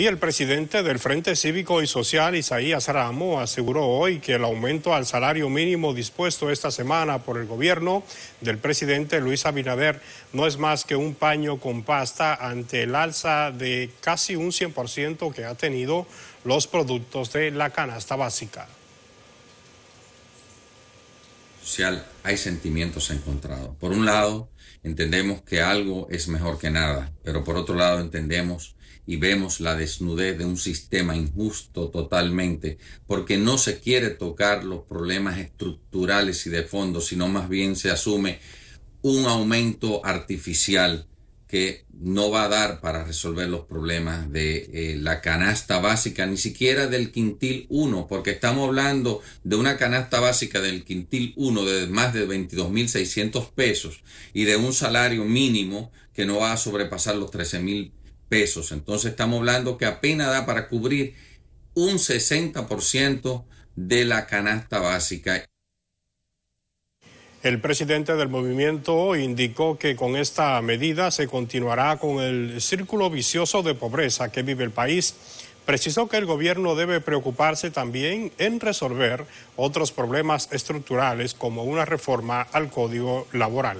Y el presidente del Frente Cívico y Social, Isaías Ramo, aseguró hoy que el aumento al salario mínimo dispuesto esta semana por el gobierno del presidente Luis Abinader no es más que un paño con pasta ante el alza de casi un 100% que ha tenido los productos de la canasta básica hay sentimientos encontrados. Por un lado, entendemos que algo es mejor que nada, pero por otro lado entendemos y vemos la desnudez de un sistema injusto totalmente, porque no se quiere tocar los problemas estructurales y de fondo, sino más bien se asume un aumento artificial que no va a dar para resolver los problemas de eh, la canasta básica, ni siquiera del quintil 1, porque estamos hablando de una canasta básica del quintil 1 de más de 22.600 pesos y de un salario mínimo que no va a sobrepasar los 13.000 pesos. Entonces estamos hablando que apenas da para cubrir un 60% de la canasta básica el presidente del movimiento indicó que con esta medida se continuará con el círculo vicioso de pobreza que vive el país. Precisó que el gobierno debe preocuparse también en resolver otros problemas estructurales como una reforma al código laboral.